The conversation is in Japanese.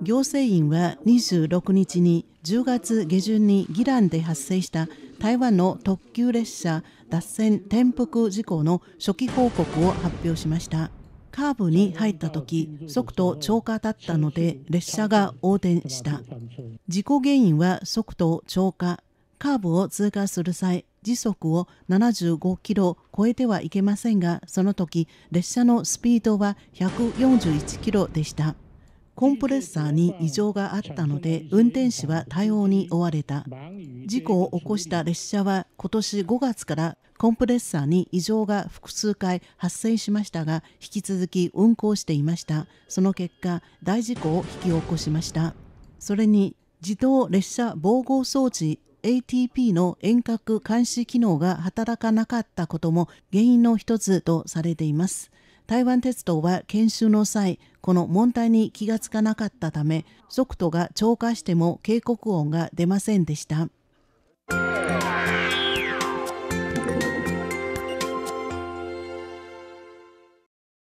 行政院は26日に10月下旬にランで発生した台湾の特急列車脱線転覆事故の初期報告を発表しましたカーブに入った時速度超過だったので列車が横転した事故原因は速度超過カーブを通過する際時速を75キロ超えてはいけませんがその時列車のスピードは141キロでしたコンプレッサーに異常があったので運転手は対応に追われた事故を起こした列車は今年5月からコンプレッサーに異常が複数回発生しましたが引き続き運行していましたその結果大事故を引き起こしましたそれに自動列車防護装置 ATP の遠隔監視機能が働かなかったことも原因の一つとされています台湾鉄道は研修の際、この問題に気がつかなかったため、速度が超過しても警告音が出ませんでした。